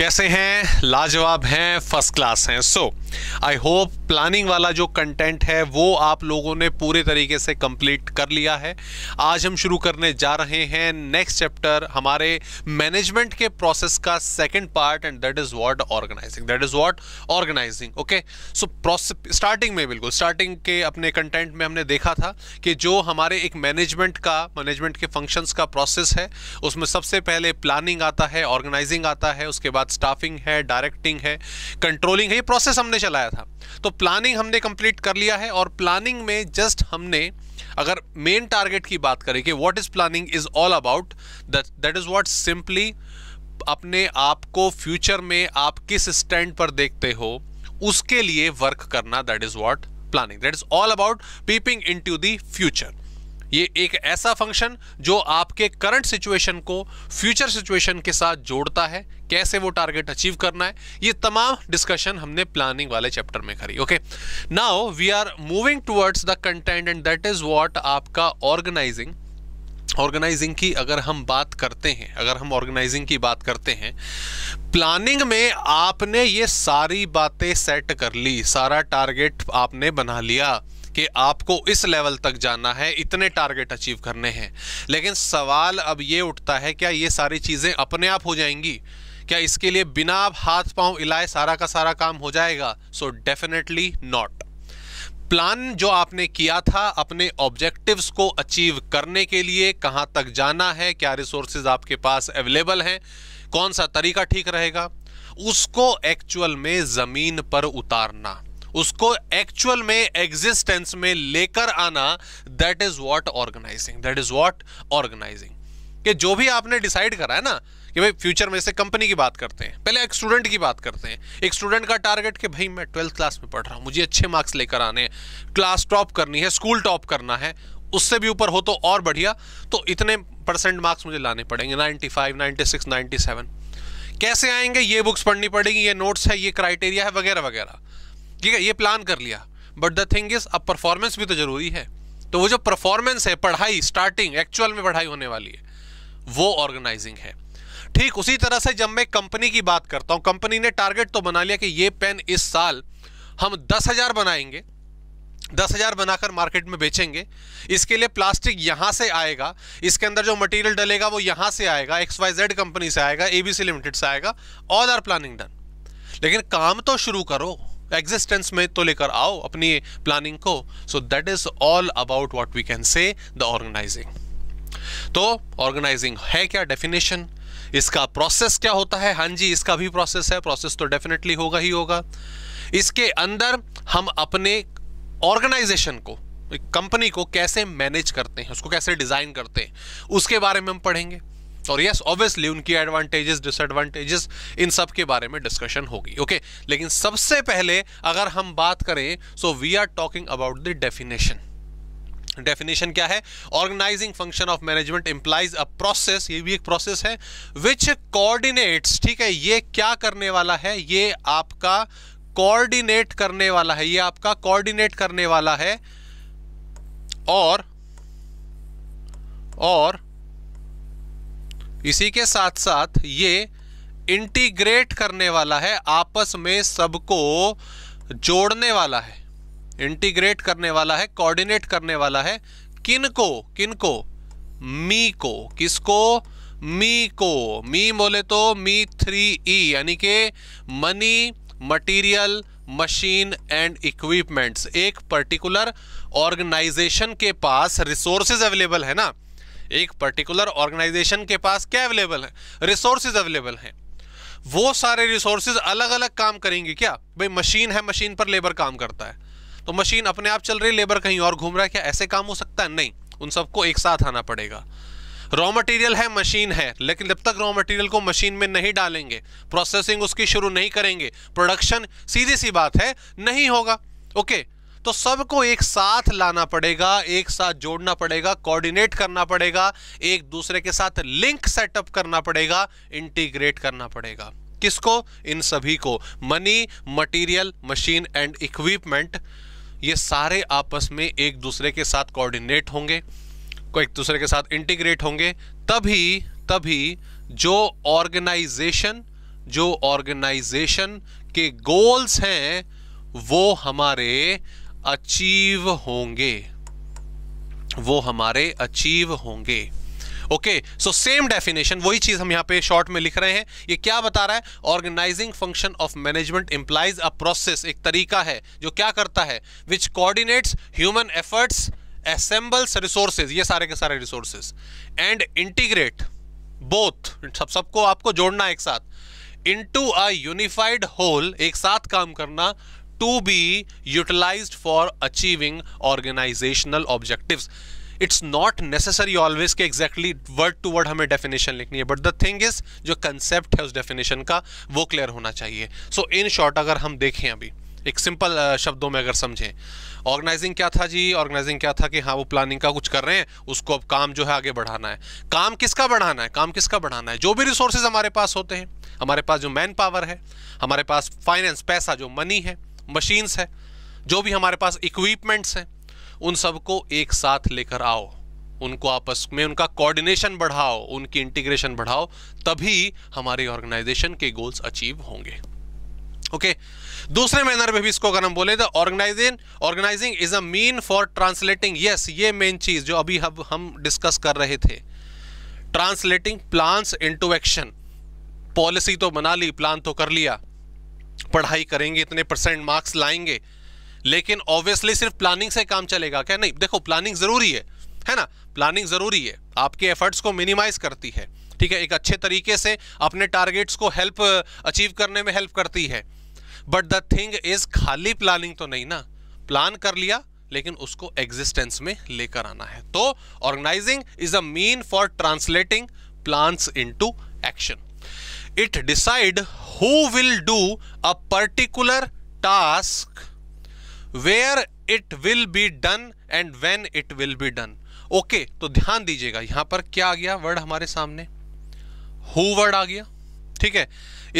कैसे हैं लाजवाब हैं फर्स्ट क्लास हैं सो आई होप प्लानिंग वाला जो कंटेंट है वो आप लोगों ने पूरे तरीके से कंप्लीट कर लिया है आज हम शुरू करने जा रहे हैं नेक्स्ट चैप्टर हमारे मैनेजमेंट के प्रोसेस का second part and that is what organizing that is what organizing okay so process starting में बिल्कुल स्टार्टिंग के अपने कंटेंट में हमने देखा था कि जो हमारे एक मैनेजमेंट का मैनेजमेंट के फंक्शंस का प्रोसेस है उसमें सबसे पहले प्लानिंग आता है ऑर्गेनाइजिंग आता है उसके बाद स्टाफिंग है डायरेक्टिंग है कंट्रोलिंग है ये प्रोसेस हमने चलाया था तो प्लानिंग हमने कंप्लीट कर लिया है और प्लानिंग में जस्ट हमने अगर मेन टारगेट की बात करें कि what is planning is all about that is what simply अपने आप को फ्यूचर में आप किस स्टैंड पर देखते हो उसके लिए वर्क करना that is what planning that is all about peeping into the future ये एक ऐसा फंक्शन जो आपके करंट सिचुएशन को फ्यूचर सिचुएशन के साथ जोड़ता है कैसे वो टारगेट अचीव करना है ये तमाम डिस्कशन हमने प्लानिंग वाले चैप्टर में करी okay now we are moving towards the content and that is what आपका ऑर्गेनाइजिंग ऑर्गेनाइजिंग की अगर हम बात करते हैं अगर हम ऑर्गेनाइजिंग की बात करते हैं प्लानिंग में आपने ये सारी बातें सेट कर ली सारा टारगेट आपने बना लिया कि आपको इस लेवल तक जाना है इतने टारगेट अचीव करने हैं लेकिन सवाल अब ये उठता है क्या ये सारी चीज़ें अपने आप हो जाएंगी क्या इसके लिए बिना आप हाथ पांव इलाए सारा का सारा काम हो जाएगा सो डेफिनेटली नॉट प्लान जो आपने किया था अपने ऑब्जेक्टिव्स को अचीव करने के लिए कहाँ तक जाना है क्या रिसोर्सेज आपके पास अवेलेबल हैं कौन सा तरीका ठीक रहेगा उसको एक्चुअल में ज़मीन पर उतारना उसको एक्चुअल में एग्जिस्टेंस में लेकर आना that is what organizing that is what organizing कि जो भी आपने डिसाइड करा है ना कि भाई फ्यूचर में से कंपनी की बात करते हैं पहले एक स्टूडेंट की बात करते हैं एक स्टूडेंट का टारगेट कि भाई मैं ट्वेल्थ क्लास में पढ़ रहा हूँ मुझे अच्छे मार्क्स लेकर आने क्लास टॉप करनी है स्कूल टॉप करना है उससे भी ऊपर हो तो और बढ़िया तो इतने परसेंट मार्क्स मुझे लाने पड़ेंगे ninety five ninety six ninety seven कैसे आएंगे ये बुक्स पढ़नी पड़ेगी ये नोट्स है ये क्राइटेरिया है वगैरह वगैरह ठीक है ये प्लान कर लिया बट द थिंग इज अब परफॉर्मेंस भी तो जरूरी है तो वो जो परफॉर्मेंस है पढ़ाई स्टार्टिंग एक्चुअल में पढ़ाई होने वाली है वो ऑर्गेनाइजिंग है ठीक उसी तरह से जब मैं कंपनी की बात करता हूं कंपनी ने टारगेट तो बना लिया कि ये पेन इस साल हम दस हजार बनाएंगे दस हज़ार बनाकर मार्केट में बेचेंगे इसके लिए प्लास्टिक यहां से आएगा इसके अंदर जो मटेरियल डलेगा वो यहां से आएगा एक्स वाई जेड कंपनी से आएगा एबीसी लिमिटेड से आएगा ऑल आर प्लानिंग डन लेकिन काम तो शुरू करो एग्जिस्टेंस में तो लेकर आओ अपनी प्लानिंग को so that is all about what we can say the organizing तो ऑर्गेनाइजिंग है क्या डेफिनेशन इसका प्रोसेस क्या होता है हाँ जी इसका भी प्रोसेस है प्रोसेस तो डेफिनेटली होगा ही होगा इसके अंदर हम अपने ऑर्गेनाइजेशन को कंपनी को कैसे मैनेज करते हैं उसको कैसे डिज़ाइन करते हैं उसके बारे में हम पढ़ेंगे और यस ऑब्वियसली उनकी एडवांटेजेस डिसएडवांटेजेस इन सब के बारे में डिस्कशन होगी ओके okay? लेकिन सबसे पहले अगर हम बात करें so we are talking about the definition definition क्या है organizing function of management implies a process ये भी एक प्रोसेस है विच कोऑर्डिनेट्स ठीक है ये क्या करने वाला है ये आपका कोऑर्डिनेट करने वाला है ये आपका कोऑर्डिनेट करने वाला है और और इसी के साथ साथ ये इंटीग्रेट करने वाला है आपस में सबको जोड़ने वाला है इंटीग्रेट करने वाला है कोऑर्डिनेट करने वाला है किन को किन को मी को किसको मी को मी बोले तो मी थ्री ई यानी कि money material machine and equipments एक पर्टिकुलर ऑर्गेनाइजेशन के पास रिसोर्सेज अवेलेबल है ना एक पर्टिकुलर ऑर्गेनाइजेशन के पास क्या अवेलेबल है रिसोर्सेज अवेलेबल हैं वो सारे रिसोर्सेज अलग अलग काम करेंगे क्या भाई मशीन है मशीन पर लेबर काम करता है तो मशीन अपने आप चल रही लेबर कहीं और घूम रहा है क्या ऐसे काम हो सकता है नहीं उन सबको एक साथ आना पड़ेगा रॉ मटेरियल है मशीन है लेकिन जब तक रॉ मटेरियल को मशीन में नहीं डालेंगे प्रोसेसिंग उसकी शुरू नहीं करेंगे प्रोडक्शन सीधी सी बात है नहीं होगा ओके okay, तो सबको एक साथ लाना पड़ेगा एक साथ जोड़ना पड़ेगा कोऑर्डिनेट करना पड़ेगा एक दूसरे के साथ लिंक सेटअप करना पड़ेगा इंटीग्रेट करना पड़ेगा किसको इन सभी को money material machine and equipment ये सारे आपस में एक दूसरे के साथ कोऑर्डिनेट होंगे को एक दूसरे के साथ इंटीग्रेट होंगे तभी तभी जो ऑर्गेनाइजेशन जो ऑर्गेनाइजेशन के गोल्स हैं वो हमारे अचीव होंगे वो हमारे अचीव होंगे ओके सो सेम डेफिनेशन वही चीज हम यहां पे शॉर्ट में लिख रहे हैं ये क्या बता रहा है organizing function of management implies a process एक तरीका है जो क्या करता है which coordinates human efforts assembles resources ये सारे के सारे रिसोर्सेज एंड इंटीग्रेट बोथ सब सबको आपको जोड़ना एक साथ इनटू अ यूनिफाइड होल एक साथ काम करना to be utilize for achieving organizational objective it's not necessary always के एग्जैक्टली वर्ड टू वर्ड हमें डेफिनेशन लिखनी है बट द थिंग इज जो कंसेप्ट है उस डेफिनेशन का वो क्लियर होना चाहिए सो इन शॉर्ट अगर हम देखें अभी एक सिंपल शब्दों में अगर समझें ऑर्गेनाइजिंग क्या था जी ऑर्गेनाइजिंग क्या था कि हाँ वो प्लानिंग का कुछ कर रहे हैं उसको अब काम जो है आगे बढ़ाना है काम किसका बढ़ाना है काम किसका बढ़ाना है जो भी रिसोर्सेज हमारे पास होते हैं हमारे पास जो मैन पावर है हमारे पास फाइनेंस पैसा जो मनी है मशीन्स है जो भी हमारे पास इक्विपमेंट्स हैं उन सबको एक साथ लेकर आओ उनको आपस में उनका कोऑर्डिनेशन बढ़ाओ उनकी इंटीग्रेशन बढ़ाओ तभी हमारे ऑर्गेनाइजेशन के गोल्स अचीव होंगे ओके okay. दूसरे मैनर में भी इसको अगर हम बोले तो organizing organizing is a mean for translating yes ये मेन चीज जो अभी हम हम डिस्कस कर रहे थे translating plans into action policy तो बना ली प्लान तो कर लिया पढ़ाई करेंगे इतने परसेंट मार्क्स लाएंगे लेकिन ऑब्वियसली सिर्फ प्लानिंग से काम चलेगा क्या नहीं देखो प्लानिंग ज़रूरी है है ना प्लानिंग ज़रूरी है आपके एफर्ट्स को मिनिमाइज करती है ठीक है एक अच्छे तरीके से अपने टारगेट्स को हेल्प अचीव करने में हेल्प करती है बट द थिंग इज खाली प्लानिंग तो नहीं ना प्लान कर लिया लेकिन उसको एग्जिस्टेंस में लेकर आना है तो organizing is a mean for translating plans into action it decide who will do a particular task where it will be done and when it will be done okay तो ध्यान दीजिएगा यहां पर क्या आ गया वर्ड हमारे सामने हु वर्ड आ गया ठीक है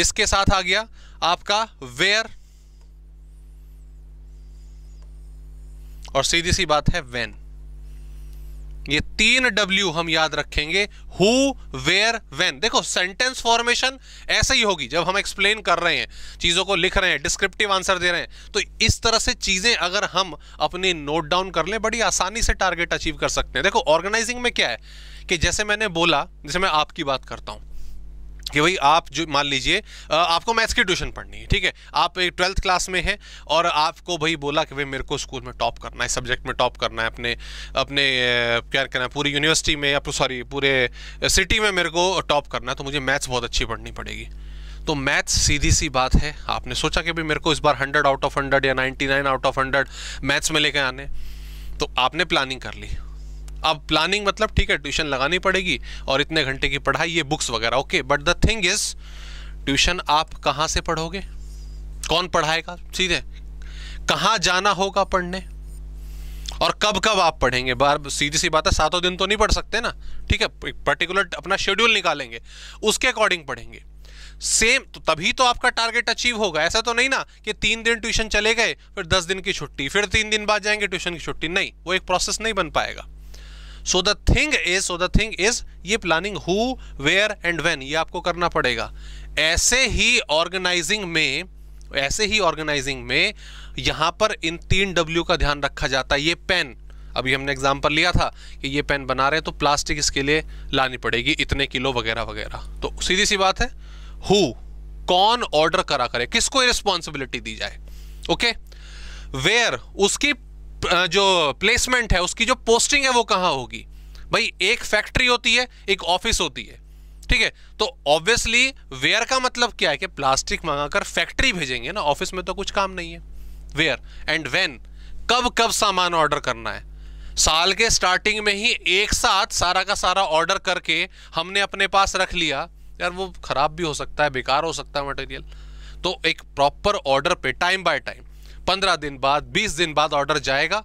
इसके साथ आ गया आपका वेयर और सीधी सी बात है वेन ये तीन डब्ल्यू हम याद रखेंगे हु वेयर वेन देखो सेंटेंस फॉर्मेशन ऐसे ही होगी जब हम एक्सप्लेन कर रहे हैं चीज़ों को लिख रहे हैं डिस्क्रिप्टिव आंसर दे रहे हैं तो इस तरह से चीज़ें अगर हम अपने नोट डाउन कर लें बड़ी आसानी से टारगेट अचीव कर सकते हैं देखो ऑर्गेनाइजिंग में क्या है कि जैसे मैंने बोला जैसे मैं आपकी बात करता हूँ कि भाई आप जो मान लीजिए आपको मैथ्स की ट्यूशन पढ़नी है ठीक है आप एक ट्वेल्थ क्लास में हैं और आपको भाई बोला कि भाई मेरे को स्कूल में टॉप करना है सब्जेक्ट में टॉप करना है अपने अपने क्या करना है पूरी यूनिवर्सिटी में या सॉरी पूरे सिटी में मेरे को टॉप करना है तो मुझे मैथ्स बहुत अच्छी पढ़नी पड़ेगी तो मैथ्स सीधी सी बात है आपने सोचा कि भाई मेरे को इस बार हंड्रेड आउट ऑफ हंड्रेड या ninety nine out of hundred maths में लेके आने तो आपने प्लानिंग कर ली अब प्लानिंग मतलब ठीक है ट्यूशन लगानी पड़ेगी और इतने घंटे की पढ़ाई ये बुक्स वगैरह okay but the thing is tuition आप कहाँ से पढ़ोगे कौन पढ़ाएगा सीधे कहाँ जाना होगा पढ़ने और कब कब आप पढ़ेंगे बार सीधी सी बात है सातों दिन तो नहीं पढ़ सकते ना ठीक है एक पर्टिकुलर अपना शेड्यूल निकालेंगे उसके अकॉर्डिंग पढ़ेंगे सेम तो तभी तो आपका टारगेट अचीव होगा ऐसा तो नहीं ना कि तीन दिन ट्यूशन चले गए फिर दस दिन की छुट्टी फिर तीन दिन बाद जाएंगे ट्यूशन की छुट्टी नहीं वो एक प्रोसेस नहीं बन पाएगा so the thing is so the thing is ये planning who where and when ये आपको करना पड़ेगा ऐसे ही ऑर्गेनाइजिंग में ऐसे ही ऑर्गेनाइजिंग में यहां पर इन तीन डब्ल्यू का ध्यान रखा जाता है ये पेन अभी हमने एग्जाम्पल लिया था कि ये पेन बना रहे हैं तो प्लास्टिक इसके लिए लानी पड़ेगी इतने किलो वगैरह वगैरह तो सीधी सी बात है हु कौन ऑर्डर करा करे किसको रिस्पॉन्सिबिलिटी दी जाए ओके okay? वेयर उसकी जो प्लेसमेंट है उसकी जो पोस्टिंग है वो कहाँ होगी भाई एक फैक्ट्री होती है एक ऑफिस होती है ठीक है तो ऑब्वियसली वेयर का मतलब क्या है कि प्लास्टिक मंगाकर फैक्ट्री भेजेंगे ना ऑफिस में तो कुछ काम नहीं है वेयर एंड वेन कब कब सामान ऑर्डर करना है साल के स्टार्टिंग में ही एक साथ सारा का सारा ऑर्डर करके हमने अपने पास रख लिया यार वो खराब भी हो सकता है बेकार हो सकता है मटेरियल तो एक प्रॉपर ऑर्डर पे टाइम बाय टाइम पंद्रह दिन बाद बीस दिन बाद ऑर्डर जाएगा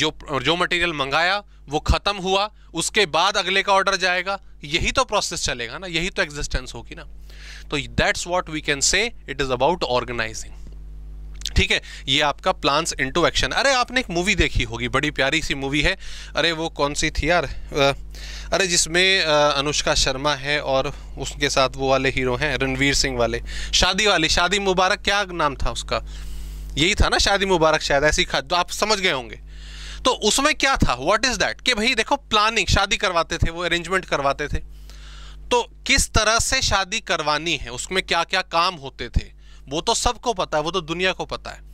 जो जो मटेरियल मंगाया वो ख़त्म हुआ उसके बाद अगले का ऑर्डर जाएगा यही तो प्रोसेस चलेगा ना यही तो एग्जिस्टेंस होगी ना तो that's what we can say it is about organizing ठीक है ये आपका प्लान्स इनटू एक्शन अरे आपने एक मूवी देखी होगी बड़ी प्यारी सी मूवी है अरे वो कौन सी थी यार अरे जिसमें अनुष्का शर्मा है और उसके साथ वो वाले हीरो हैं रणवीर सिंह वाले शादी वाली शादी मुबारक क्या नाम था उसका यही था ना शादी मुबारक शायद ऐसी खाद तो आप समझ गए होंगे तो उसमें क्या था वॉट इज़ दैट कि भाई देखो प्लानिंग शादी करवाते थे वो अरेंजमेंट करवाते थे तो किस तरह से शादी करवानी है उसमें क्या क्या काम होते थे वो तो सबको पता है वो तो दुनिया को पता है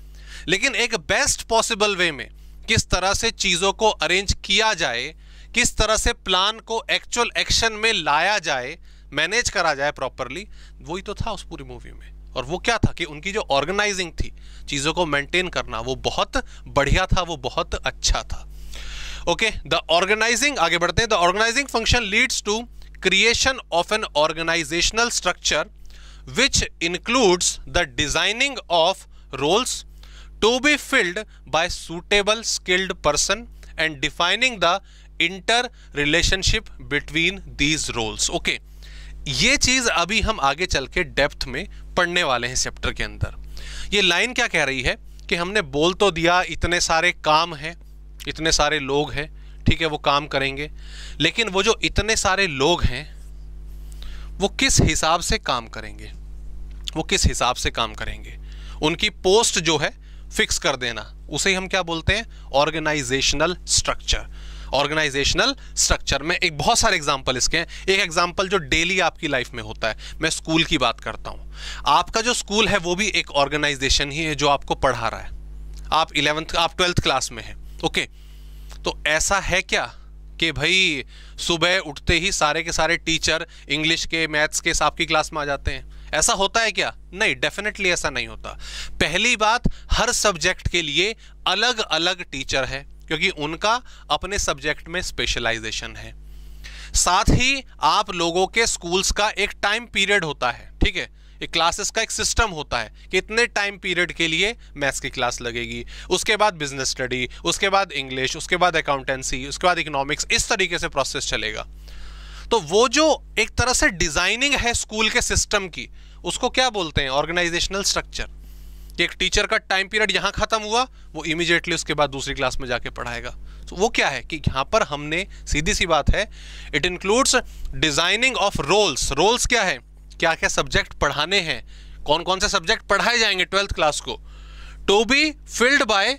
लेकिन एक बेस्ट पॉसिबल वे में किस तरह से चीज़ों को अरेंज किया जाए किस तरह से प्लान को एक्चुअल एक्शन में लाया जाए मैनेज करा जाए प्रॉपरली वही तो था उस पूरी मूवी में और वो क्या था कि उनकी जो ऑर्गेनाइजिंग थी चीजों को मेंटेन करना वो बहुत बढ़िया था वो बहुत अच्छा था ओके द ऑर्गेनाइजिंग आगे बढ़ते हैं the organizing function leads to creation of an organizational structure which includes the designing of roles to be filled by suitable skilled person and defining the interrelationship between these roles okay ये चीज अभी हम आगे चल के depth में पढ़ने वाले हैं चैप्टर के अंदर ये लाइन क्या कह रही है कि हमने बोल तो दिया इतने सारे काम हैं इतने सारे लोग हैं ठीक है वो काम करेंगे लेकिन वो जो इतने सारे लोग हैं वो किस हिसाब से काम करेंगे वो किस हिसाब से काम करेंगे उनकी पोस्ट जो है फिक्स कर देना उसे हम क्या बोलते हैं ऑर्गेनाइजेशनल स्ट्रक्चर ऑर्गेनाइजेशनल स्ट्रक्चर में एक बहुत सारे एग्जाम्पल इसके हैं एक एग्जाम्पल जो डेली आपकी लाइफ में होता है मैं स्कूल की बात करता हूँ आपका जो स्कूल है वो भी एक ऑर्गेनाइजेशन ही है जो आपको पढ़ा रहा है आप इलेवंथ आप ट्वेल्थ क्लास में हैं ओके तो ऐसा है क्या कि भाई सुबह उठते ही सारे के सारे टीचर इंग्लिश के मैथ्स के आपकी क्लास में आ जाते हैं ऐसा होता है क्या नहीं डेफिनेटली ऐसा नहीं होता पहली बात हर सब्जेक्ट के लिए अलग अलग टीचर है क्योंकि उनका अपने सब्जेक्ट में स्पेशलाइजेशन है साथ ही आप लोगों के स्कूल्स का एक टाइम पीरियड होता है ठीक है एक क्लासेस का एक सिस्टम होता है कि इतने टाइम पीरियड के लिए मैथ्स की क्लास लगेगी उसके बाद बिजनेस स्टडी उसके बाद इंग्लिश उसके बाद अकाउंटेंसी उसके बाद इकोनॉमिक्स इस तरीके से प्रोसेस चलेगा तो वो जो एक तरह से डिजाइनिंग है स्कूल के सिस्टम की उसको क्या बोलते हैं ऑर्गेनाइजेशनल स्ट्रक्चर कि एक टीचर का टाइम पीरियड यहाँ ख़त्म हुआ वो इमीजिएटली उसके बाद दूसरी क्लास में जाके पढ़ाएगा तो वो क्या है कि यहाँ पर हमने सीधी सी बात है it includes designing of roles roles क्या है क्या क्या सब्जेक्ट पढ़ाने हैं कौन कौन से सब्जेक्ट पढ़ाए जाएंगे ट्वेल्थ क्लास को to be filled by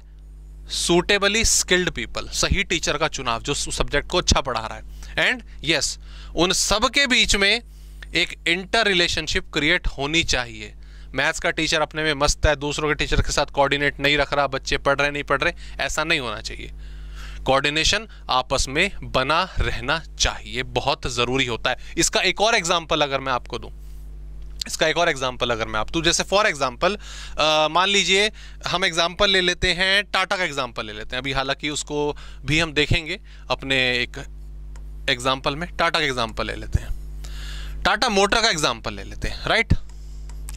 suitably skilled people सही टीचर का चुनाव जो सब्जेक्ट को अच्छा पढ़ा रहा है एंड यस yes, उन सब के बीच में एक इंटर रिलेशनशिप क्रिएट होनी चाहिए मैथ्स का टीचर अपने में मस्त है दूसरों के टीचर के साथ कोऑर्डिनेट नहीं रख रहा बच्चे पढ़ रहे नहीं पढ़ रहे ऐसा नहीं होना चाहिए कोऑर्डिनेशन आपस में बना रहना चाहिए बहुत ज़रूरी होता है इसका एक और एग्जाम्पल अगर मैं आपको दूँ इसका एक और एग्जाम्पल अगर मैं आप तो जैसे फॉर एग्जाम्पल मान लीजिए हम एग्जाम्पल ले लेते हैं टाटा का एग्जाम्पल ले लेते हैं अभी हालांकि उसको भी हम देखेंगे अपने एक एग्जाम्पल में टाटा का एग्जाम्पल ले लेते हैं टाटा मोटर का एग्जाम्पल ले लेते हैं राइट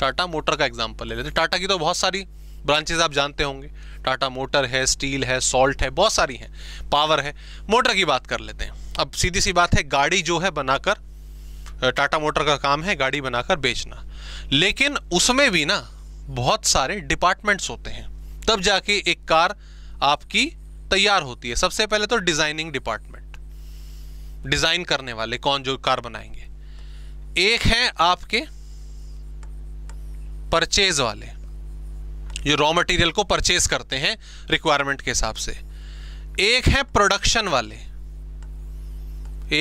टाटा मोटर का एग्जाम्पल ले लेते टाटा की तो बहुत सारी ब्रांचेज आप जानते होंगे टाटा मोटर है स्टील है सॉल्ट है बहुत सारी हैं पावर है मोटर की बात कर लेते हैं अब सीधी सी बात है गाड़ी जो है बनाकर टाटा मोटर का काम है गाड़ी बनाकर बेचना लेकिन उसमें भी ना बहुत सारे डिपार्टमेंट्स होते हैं तब जाके एक कार आपकी तैयार होती है सबसे पहले तो डिज़ाइनिंग डिपार्टमेंट डिज़ाइन करने वाले कौन जो कार बनाएंगे एक है आपके परचेज वाले जो रॉ मटेरियल को परचेज करते हैं रिक्वायरमेंट के हिसाब से एक है प्रोडक्शन वाले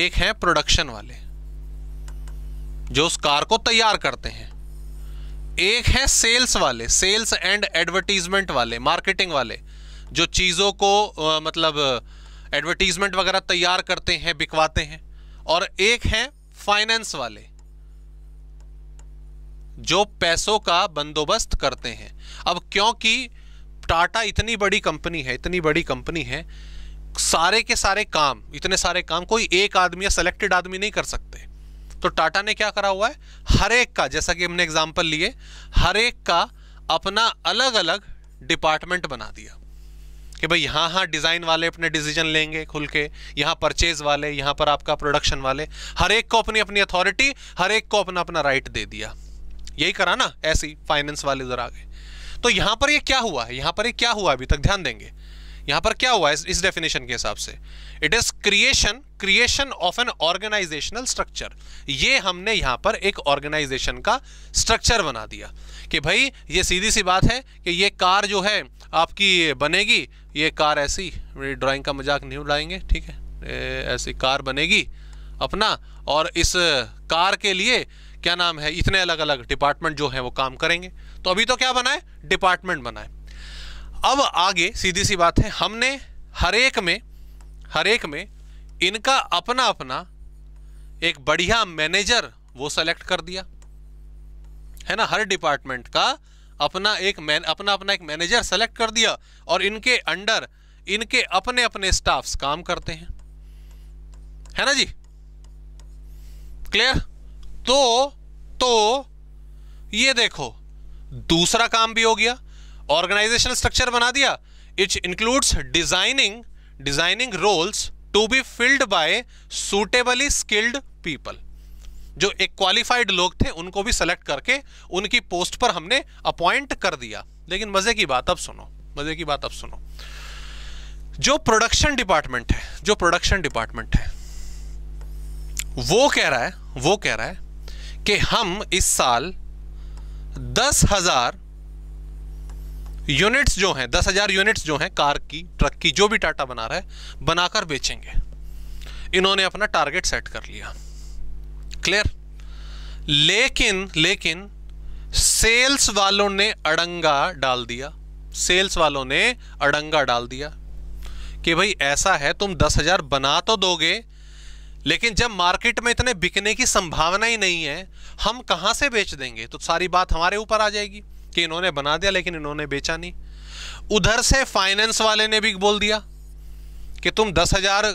एक है प्रोडक्शन वाले जो उस कार को तैयार करते हैं एक है सेल्स वाले सेल्स एंड एडवर्टीजमेंट वाले मार्केटिंग वाले जो चीज़ों को आ, मतलब एडवर्टीजमेंट वगैरह तैयार करते हैं बिकवाते हैं और एक है फाइनेंस वाले जो पैसों का बंदोबस्त करते हैं अब क्योंकि टाटा इतनी बड़ी कंपनी है इतनी बड़ी कंपनी है सारे के सारे काम इतने सारे काम कोई एक आदमी या सेलेक्टेड आदमी नहीं कर सकते तो टाटा ने क्या करा हुआ है हर एक का जैसा कि हमने एग्जाम्पल लिए हर एक का अपना अलग अलग डिपार्टमेंट बना दिया कि भाई यहाँ हाँ डिज़ाइन वाले अपने डिसीजन लेंगे खुल के यहाँ परचेज वाले यहाँ पर आपका प्रोडक्शन वाले हर एक को अपनी अपनी अथॉरिटी हर एक को अपना अपना राइट दे दिया यही करा ना ऐसी फाइनेंस वाले इधर आ गए तो यहां पर ये क्या हुआ है यहां पर ये क्या हुआ अभी तक ध्यान देंगे यहां पर क्या हुआ है इस डेफिनेशन के हिसाब से it is creation creation of an organizational structure ये हमने यहां पर एक ऑर्गेनाइजेशन का स्ट्रक्चर बना दिया कि भाई ये सीधी सी बात है कि ये कार जो है आपकी बनेगी ये कार ऐसी ड्राइंग का मजाक नहीं उड़ाएंगे ठीक है ऐसी कार बनेगी अपना और इस कार के लिए क्या नाम है इतने अलग अलग डिपार्टमेंट जो है वो काम करेंगे तो अभी तो क्या बनाए डिपार्टमेंट बनाए अब आगे सीधी सी बात है हमने एक में एक में इनका अपना अपना एक बढ़िया मैनेजर वो सेलेक्ट कर दिया है ना हर डिपार्टमेंट का अपना एक मैन अपना अपना एक मैनेजर सेलेक्ट कर दिया और इनके अंडर इनके अपने अपने स्टाफ्स काम करते हैं है ना जी क्लियर तो तो ये देखो दूसरा काम भी हो गया ऑर्गेनाइजेशन स्ट्रक्चर बना दिया it includes designing designing roles to be filled by suitably skilled people जो एक क्वालिफाइड लोग थे उनको भी सेलेक्ट करके उनकी पोस्ट पर हमने अपॉइंट कर दिया लेकिन मजे की बात अब सुनो मजे की बात अब सुनो जो प्रोडक्शन डिपार्टमेंट है जो प्रोडक्शन डिपार्टमेंट है वो कह रहा है वो कह रहा है कि हम इस साल दस हजार यूनिट्स जो हैं दस हजार यूनिट्स जो हैं कार की ट्रक की जो भी टाटा बना रहा है बनाकर बेचेंगे इन्होंने अपना टारगेट सेट कर लिया क्लियर लेकिन लेकिन सेल्स वालों ने अड़ंगा डाल दिया सेल्स वालों ने अड़ंगा डाल दिया कि भाई ऐसा है तुम दस हजार बना तो दोगे लेकिन जब मार्केट में इतने बिकने की संभावना ही नहीं है हम कहाँ से बेच देंगे तो सारी बात हमारे ऊपर आ जाएगी कि इन्होंने बना दिया लेकिन इन्होंने बेचा नहीं उधर से फाइनेंस वाले ने भी बोल दिया कि तुम दस हजार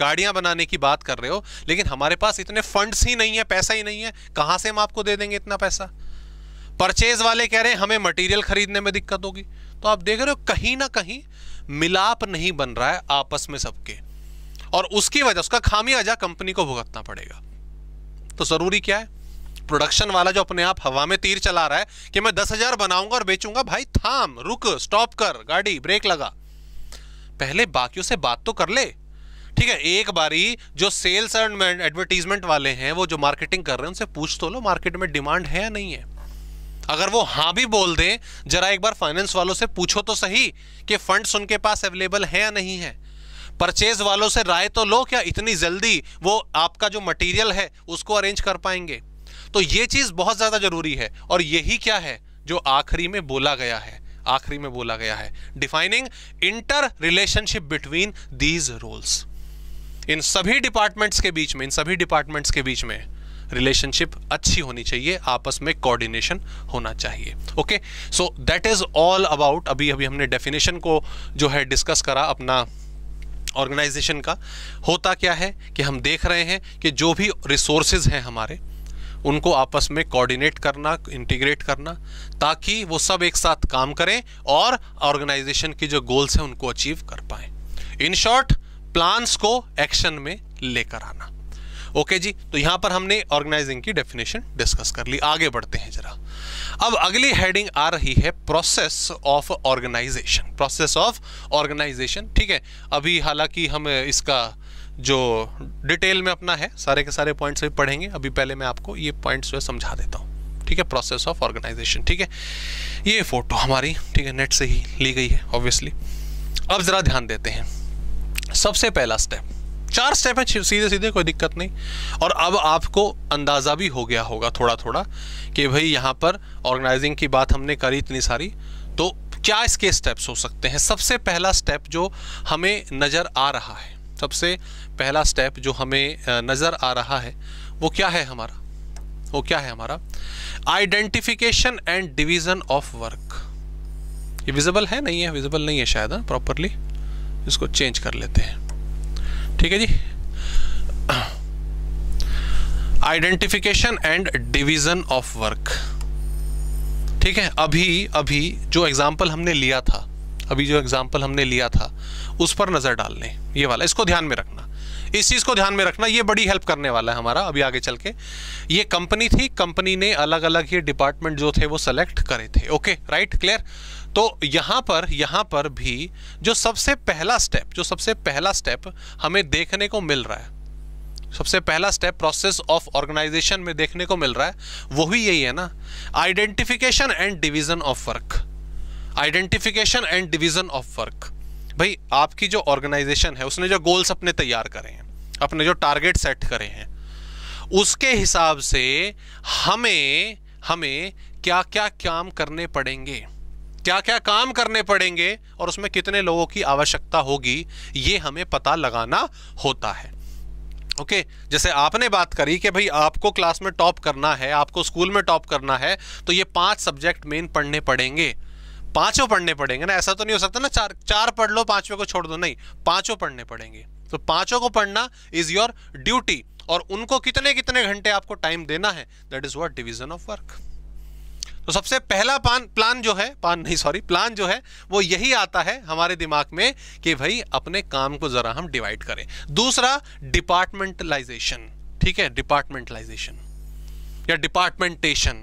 गाड़ियां बनाने की बात कर रहे हो लेकिन हमारे पास इतने फंड्स ही नहीं है पैसा ही नहीं है कहाँ से हम आपको दे देंगे इतना पैसा परचेज वाले कह रहे हैं हमें मटेरियल खरीदने में दिक्कत होगी तो आप देख रहे हो कहीं ना कहीं मिलाप नहीं बन रहा है आपस में सबके और उसकी वजह उसका खामियाजा कंपनी को भुगतना पड़ेगा तो ज़रूरी क्या है प्रोडक्शन वाला जो अपने आप हवा में तीर चला रहा है कि मैं दस हज़ार बनाऊंगा और बेचूंगा भाई थाम रुक स्टॉप कर गाड़ी ब्रेक लगा पहले बाकी से बात तो कर ले ठीक है एक बारी जो सेल्स एंड एडवर्टीजमेंट वाले हैं वो जो मार्केटिंग कर रहे हैं उनसे पूछ तो लो मार्केट में डिमांड है या नहीं है अगर वो हाँ भी बोल दें जरा एक बार फाइनेंस वालों से पूछो तो सही कि फंड्स उनके पास अवेलेबल है या नहीं है परचेज वालों से राय तो लो क्या इतनी जल्दी वो आपका जो मटेरियल है उसको अरेंज कर पाएंगे तो ये चीज़ बहुत ज़्यादा ज़रूरी है और यही क्या है जो आखिरी में बोला गया है आखिरी में बोला गया है defining interrelationship between these roles इन सभी डिपार्टमेंट्स के बीच में इन सभी डिपार्टमेंट्स के बीच में रिलेशनशिप अच्छी होनी चाहिए आपस में कोऑर्डिनेशन होना चाहिए okay so that is all about अभी अभी हमने डेफिनेशन को जो है डिस्कस करा अपना ऑर्गेनाइजेशन का होता क्या है कि हम देख रहे हैं कि जो भी रिसोर्सेज हैं हमारे उनको आपस में कोऑर्डिनेट करना इंटीग्रेट करना ताकि वो सब एक साथ काम करें और ऑर्गेनाइजेशन की जो गोल्स हैं उनको अचीव कर पाएं इन शॉर्ट प्लान्स को एक्शन में लेकर आना ओके जी तो यहाँ पर हमने ऑर्गेनाइजिंग की डेफिनेशन डिस्कस कर ली आगे बढ़ते हैं जरा अब अगली हेडिंग आ रही है process of organization process of organization ठीक है अभी हालांकि हम इसका जो डिटेल में अपना है सारे के सारे पॉइंट्स भी पढ़ेंगे अभी पहले मैं आपको ये पॉइंट्स जो समझा देता हूँ ठीक है प्रोसेस ऑफ ऑर्गेनाइजेशन ठीक है ये फोटो हमारी ठीक है नेट से ही ली गई है ऑब्वियसली अब ज़रा ध्यान देते हैं सबसे पहला स्टेप चार स्टेप है सीधे सीधे कोई दिक्कत नहीं और अब आपको अंदाज़ा भी हो गया होगा थोड़ा थोड़ा कि भाई यहाँ पर ऑर्गेनाइजिंग की बात हमने करी इतनी सारी तो क्या इसके स्टेप्स हो सकते हैं सबसे पहला स्टेप जो हमें नज़र आ रहा है सबसे पहला स्टेप जो हमें नज़र आ रहा है वो क्या है हमारा वो क्या है हमारा identification and division of work ये विजिबल है नहीं है विजिबल नहीं है शायद प्रॉपरली हाँ, इसको चेंज कर लेते हैं ठीक है जी identification and division of work ठीक है अभी अभी जो एग्जाम्पल हमने लिया था अभी जो एग्जाम्पल हमने लिया था उस पर नज़र डाल लें ये वाला इसको ध्यान में रखना इस चीज़ को ध्यान में रखना ये बड़ी हेल्प करने वाला है हमारा अभी आगे चल के ये कंपनी थी कंपनी ने अलग अलग ये डिपार्टमेंट जो थे वो सेलेक्ट करे थे ओके राइट क्लियर तो यहां पर यहां पर भी जो सबसे पहला स्टेप जो सबसे पहला स्टेप हमें देखने को मिल रहा है सबसे पहला स्टेप प्रोसेस ऑफ ऑर्गेनाइजेशन में देखने को मिल रहा है वो भी यही है ना identification and division of work identification and division of work भाई आपकी जो ऑर्गेनाइजेशन है उसने जो गोल्स अपने तैयार करे हैं अपने जो टारगेट सेट करे हैं उसके हिसाब से हमें हमें क्या क्या काम करने पड़ेंगे क्या क्या काम करने पड़ेंगे और उसमें कितने लोगों की आवश्यकता होगी ये हमें पता लगाना होता है ओके okay, जैसे आपने बात करी कि भाई आपको क्लास में टॉप करना है आपको स्कूल में टॉप करना है तो ये पांच सब्जेक्ट मेन पढ़ने पड़ेंगे पांचों पढ़ने पड़ेंगे ना ऐसा तो नहीं हो सकता ना चार चार पढ़ लो पांचवें को छोड़ दो नहीं पांचों पढ़ने पड़ेंगे तो पांचों को पढ़ना इज योर ड्यूटी और उनको कितने कितने घंटे आपको टाइम देना है that is what division of work तो सबसे पहला पान प्लान जो है पान नहीं सॉरी प्लान जो है वो यही आता है हमारे दिमाग में कि भाई अपने काम को ज़रा हम डिवाइड करें दूसरा डिपार्टमेंटलाइजेशन ठीक है डिपार्टमेंटलाइजेशन या डिपार्टमेंटेशन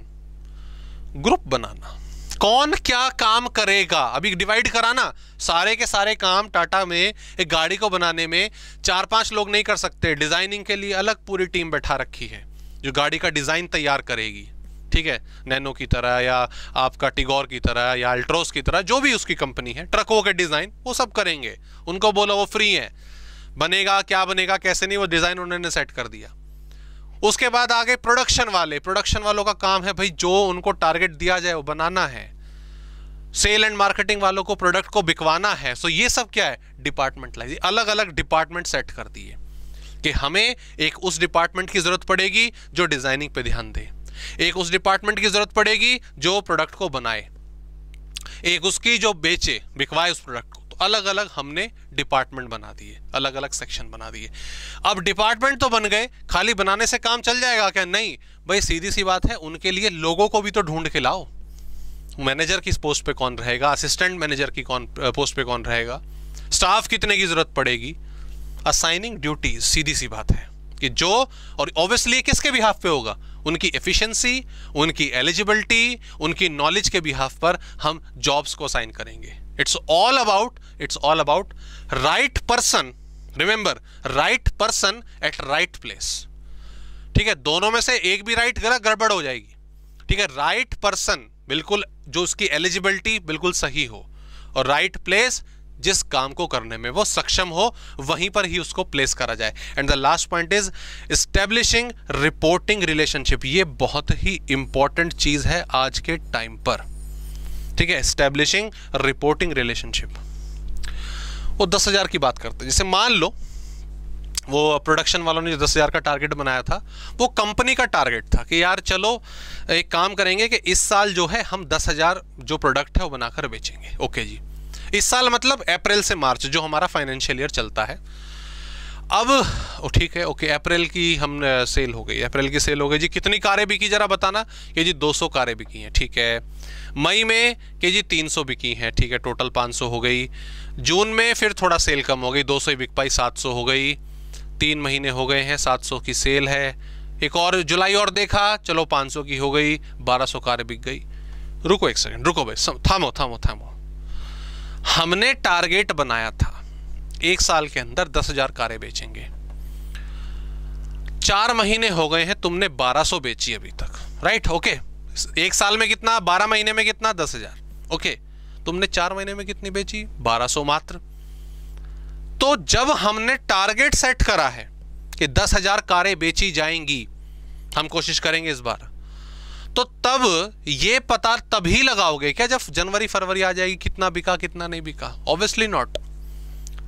ग्रुप बनाना कौन क्या काम करेगा अभी डिवाइड कराना सारे के सारे काम टाटा में एक गाड़ी को बनाने में चार पांच लोग नहीं कर सकते डिजाइनिंग के लिए अलग पूरी टीम बैठा रखी है जो गाड़ी का डिजाइन तैयार करेगी ठीक है नैनो की तरह या आपका टिगोर की तरह या अल्ट्रोस की तरह जो भी उसकी कंपनी है ट्रकों के डिज़ाइन वो सब करेंगे उनको बोला वो फ्री है बनेगा क्या बनेगा कैसे नहीं वो डिज़ाइन उन्होंने सेट कर दिया उसके बाद आगे प्रोडक्शन वाले प्रोडक्शन वालों का काम है भाई जो उनको टारगेट दिया जाए वो बनाना है सेल एंड मार्केटिंग वालों को प्रोडक्ट को बिकवाना है सो ये सब क्या है डिपार्टमेंटलाइज अलग अलग डिपार्टमेंट सेट कर दिए कि हमें एक उस डिपार्टमेंट की जरूरत पड़ेगी जो डिजाइनिंग पे ध्यान दे एक उस डिपार्टमेंट की जरूरत पड़ेगी जो प्रोडक्ट को बनाए एक उसकी जो बेचे बिकवाए उस प्रोडक्ट को तो अलग अलग हमने डिपार्टमेंट बना दिए अलग अलग सेक्शन बना दिए अब डिपार्टमेंट तो बन गए खाली बनाने से काम चल जाएगा क्या नहीं भाई सीधी सी बात है उनके लिए लोगों को भी तो ढूंढ के लाओ मैनेजर किस पोस्ट पे कौन रहेगा असिस्टेंट मैनेजर की कौन पोस्ट पे कौन रहेगा स्टाफ कितने की जरूरत पड़ेगी असाइनिंग ड्यूटीज सीधी सी बात है कि जो और ऑब्वियसली किसके भी हाफ पे होगा उनकी एफिशिएंसी, उनकी एलिजिबिलिटी उनकी नॉलेज के बिहाफ पर हम जॉब्स को साइन करेंगे it's all about it's all about right person remember right person at right place ठीक है दोनों में से एक भी राइट गलत गड़बड़ हो जाएगी ठीक है राइट पर्सन बिल्कुल जो उसकी एलिजिबिलिटी बिल्कुल सही हो और राइट प्लेस जिस काम को करने में वो सक्षम हो वहीं पर ही उसको प्लेस करा जाए and the last point is establishing reporting relationship ये बहुत ही इंपॉर्टेंट चीज है आज के टाइम पर ठीक है स्टेब्लिशिंग रिपोर्टिंग रिलेशनशिप वो दस हज़ार की बात करते हैं जैसे मान लो वो प्रोडक्शन वालों ने जो दस हज़ार का टारगेट बनाया था वो कंपनी का टारगेट था कि यार चलो एक काम करेंगे कि इस साल जो है हम दस हज़ार जो प्रोडक्ट है वो बनाकर बेचेंगे ओके जी इस साल मतलब अप्रैल से मार्च जो हमारा फाइनेंशियल ईयर चलता है अब ओ ठीक है ओके अप्रैल की हम सेल हो गई अप्रैल की सेल हो गई जी कितनी कारें बिकी जरा बताना ये जी 200 कारें बिकी हैं ठीक है मई में के जी 300 बिकी हैं ठीक है टोटल 500 हो गई जून में फिर थोड़ा सेल कम हो गई 200 ही बिक पाई 700 हो गई तीन महीने हो गए हैं 700 की सेल है एक और जुलाई और देखा चलो 500 की हो गई 1200 कारें बिक गई रुको एक सेकेंड रुको भाई थामो थामो थामो हमने टारगेट बनाया था एक साल के अंदर दस हजार कारें बेचेंगे चार महीने हो गए हैं तुमने बारह सौ बेची अभी तक राइट ओके एक साल में कितना बारह महीने में कितना दस हजार ओके तुमने चार महीने में कितनी बेची बारह सौ मात्र तो जब हमने टारगेट सेट करा है कि दस हजार कारें बेची जाएंगी हम कोशिश करेंगे इस बार तो तब ये पता तभी लगाओगे क्या जब जनवरी फरवरी आ जाएगी कितना बिका कितना नहीं बिका ऑब्वियसली नॉट